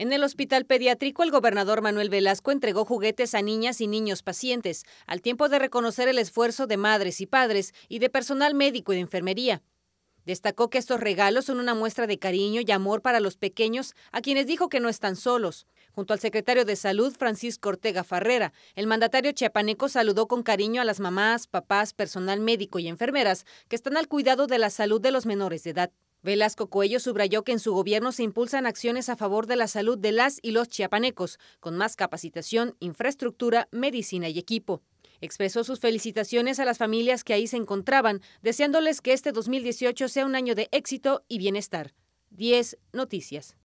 En el hospital pediátrico, el gobernador Manuel Velasco entregó juguetes a niñas y niños pacientes, al tiempo de reconocer el esfuerzo de madres y padres y de personal médico y de enfermería. Destacó que estos regalos son una muestra de cariño y amor para los pequeños, a quienes dijo que no están solos. Junto al secretario de Salud, Francisco Ortega Farrera, el mandatario chiapaneco saludó con cariño a las mamás, papás, personal médico y enfermeras que están al cuidado de la salud de los menores de edad. Velasco Cuello subrayó que en su gobierno se impulsan acciones a favor de la salud de las y los chiapanecos, con más capacitación, infraestructura, medicina y equipo. Expresó sus felicitaciones a las familias que ahí se encontraban, deseándoles que este 2018 sea un año de éxito y bienestar. 10 Noticias.